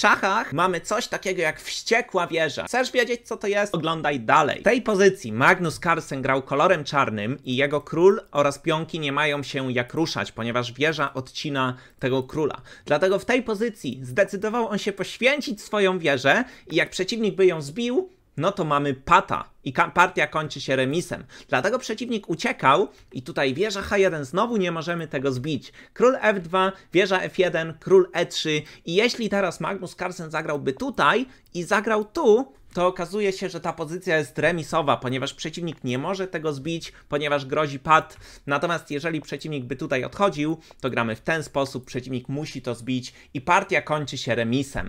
szachach mamy coś takiego jak wściekła wieża. Chcesz wiedzieć, co to jest? Oglądaj dalej. W tej pozycji Magnus Carlsen grał kolorem czarnym i jego król oraz pionki nie mają się jak ruszać, ponieważ wieża odcina tego króla. Dlatego w tej pozycji zdecydował on się poświęcić swoją wieżę i jak przeciwnik by ją zbił, no to mamy pata i partia kończy się remisem. Dlatego przeciwnik uciekał i tutaj wieża H1, znowu nie możemy tego zbić. Król F2, wieża F1, król E3 i jeśli teraz Magnus Carlsen zagrałby tutaj i zagrał tu, to okazuje się, że ta pozycja jest remisowa, ponieważ przeciwnik nie może tego zbić, ponieważ grozi pad. Natomiast jeżeli przeciwnik by tutaj odchodził, to gramy w ten sposób, przeciwnik musi to zbić i partia kończy się remisem.